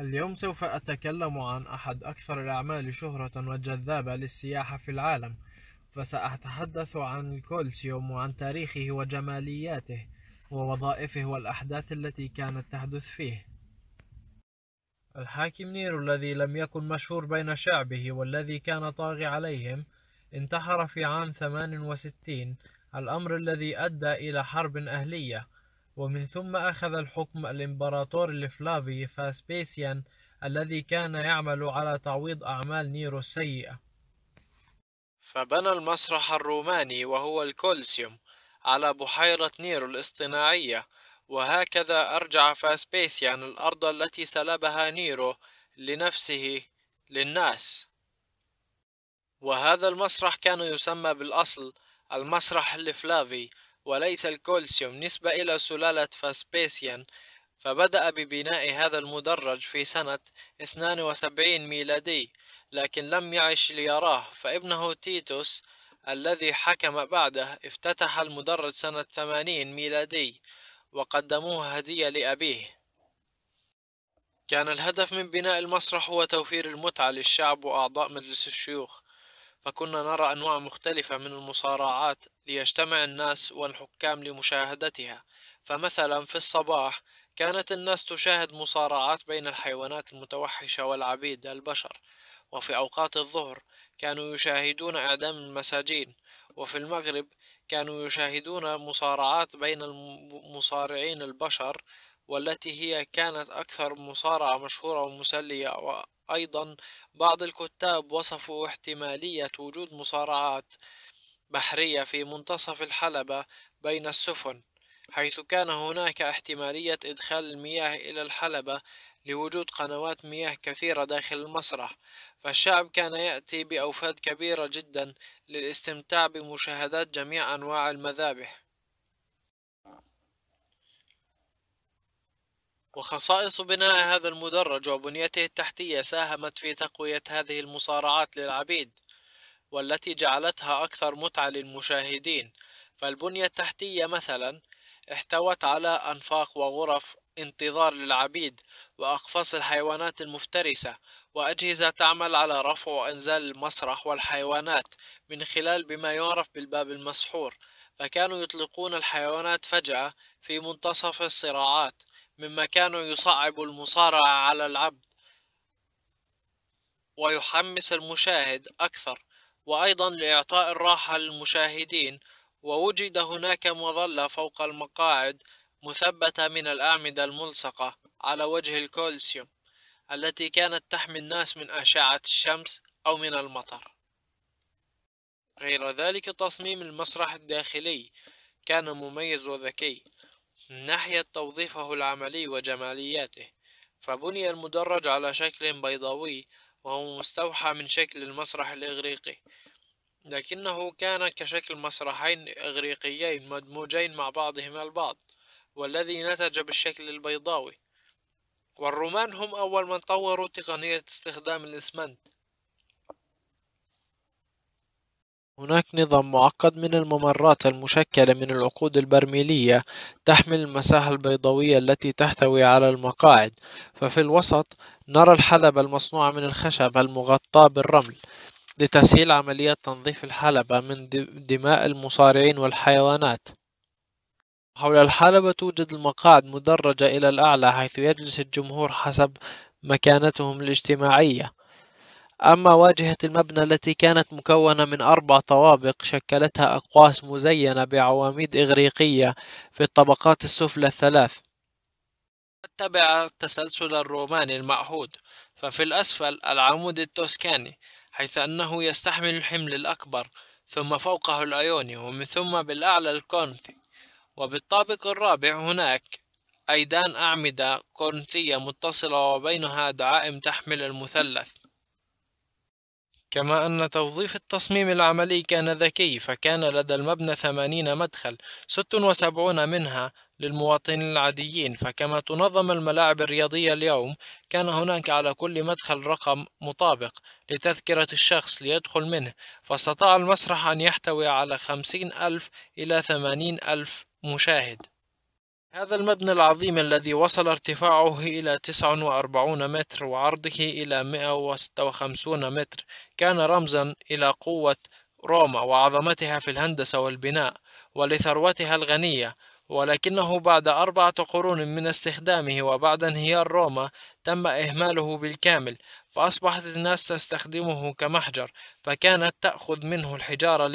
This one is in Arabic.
اليوم سوف أتكلم عن أحد أكثر الأعمال شهرة وجذابة للسياحة في العالم فسأتحدث عن الكولسيوم وعن تاريخه وجمالياته ووظائفه والأحداث التي كانت تحدث فيه الحاكم نيرو الذي لم يكن مشهور بين شعبه والذي كان طاغي عليهم انتحر في عام 68 الأمر الذي أدى إلى حرب أهلية ومن ثم أخذ الحكم الإمبراطور الفلافي فاسبيسيان الذي كان يعمل على تعويض أعمال نيرو السيئة فبنى المسرح الروماني وهو الكولسيوم على بحيرة نيرو الاصطناعية وهكذا أرجع فاسبيسيان الأرض التي سلبها نيرو لنفسه للناس وهذا المسرح كان يسمى بالأصل المسرح الفلافي وليس الكولسيوم نسبة إلى سلالة فاسبيسيان فبدأ ببناء هذا المدرج في سنة 72 ميلادي لكن لم يعش ليراه فابنه تيتوس الذي حكم بعده افتتح المدرج سنة 80 ميلادي وقدموه هدية لأبيه كان الهدف من بناء المسرح هو توفير المتعة للشعب وأعضاء مجلس الشيوخ فكنا نرى أنواع مختلفة من المصارعات ليجتمع الناس والحكام لمشاهدتها فمثلا في الصباح كانت الناس تشاهد مصارعات بين الحيوانات المتوحشة والعبيد البشر وفي أوقات الظهر كانوا يشاهدون إعدام المساجين وفي المغرب كانوا يشاهدون مصارعات بين المصارعين البشر والتي هي كانت أكثر مصارعة مشهورة ومسلية وأيضا بعض الكتاب وصفوا احتمالية وجود مصارعات بحرية في منتصف الحلبة بين السفن حيث كان هناك احتمالية إدخال المياه إلى الحلبة لوجود قنوات مياه كثيرة داخل المسرح فالشعب كان يأتي بأوفاد كبيرة جدا للاستمتاع بمشاهدات جميع أنواع المذابح وخصائص بناء هذا المدرج وبنيته التحتية ساهمت في تقوية هذه المصارعات للعبيد والتي جعلتها أكثر متعة للمشاهدين فالبنية التحتية مثلا احتوت على أنفاق وغرف انتظار للعبيد وأقفاص الحيوانات المفترسة وأجهزة تعمل على رفع وإنزال المسرح والحيوانات من خلال بما يعرف بالباب المسحور فكانوا يطلقون الحيوانات فجأة في منتصف الصراعات مما كان يصعب المصارعة على العبد ويحمس المشاهد أكثر وأيضا لإعطاء الراحة للمشاهدين ووجد هناك مظلة فوق المقاعد مثبتة من الأعمدة الملصقة على وجه الكولسيوم التي كانت تحمي الناس من أشعة الشمس أو من المطر غير ذلك تصميم المسرح الداخلي كان مميز وذكي من ناحية توظيفه العملي وجمالياته فبني المدرج على شكل بيضاوي وهو مستوحى من شكل المسرح الإغريقي لكنه كان كشكل مسرحين إغريقيين مدموجين مع بعضهما البعض والذي نتج بالشكل البيضاوي والرومان هم أول من طوروا تقنية استخدام الإسمنت هناك نظام معقد من الممرات المشكلة من العقود البرميلية تحمل المساحة البيضوية التي تحتوي على المقاعد ففي الوسط نرى الحلبة المصنوعة من الخشب المغطاة بالرمل لتسهيل عملية تنظيف الحلبة من دماء المصارعين والحيوانات حول الحلبة توجد المقاعد مدرجة إلى الأعلى حيث يجلس الجمهور حسب مكانتهم الاجتماعية أما واجهة المبنى التي كانت مكونة من أربع طوابق شكلتها أقواس مزينة بعواميد إغريقية في الطبقات السفلى الثلاث تتبع التسلسل الروماني المعهود ففي الأسفل العمود التوسكاني حيث أنه يستحمل الحمل الأكبر ثم فوقه الأيوني ومن ثم بالأعلى الكورنثي وبالطابق الرابع هناك أيدان أعمدة كورنثية متصلة وبينها دعائم تحمل المثلث كما أن توظيف التصميم العملي كان ذكي فكان لدى المبنى ثمانين مدخل ست وسبعون منها للمواطنين العاديين فكما تنظم الملاعب الرياضية اليوم كان هناك على كل مدخل رقم مطابق لتذكرة الشخص ليدخل منه فاستطاع المسرح أن يحتوي على خمسين ألف إلى ثمانين ألف مشاهد هذا المبنى العظيم الذي وصل ارتفاعه إلى 49 متر وعرضه إلى 156 متر كان رمزا إلى قوة روما وعظمتها في الهندسة والبناء ولثروتها الغنية ولكنه بعد أربعة قرون من استخدامه وبعد انهيار روما تم إهماله بالكامل فأصبحت الناس تستخدمه كمحجر فكانت تأخذ منه الحجارة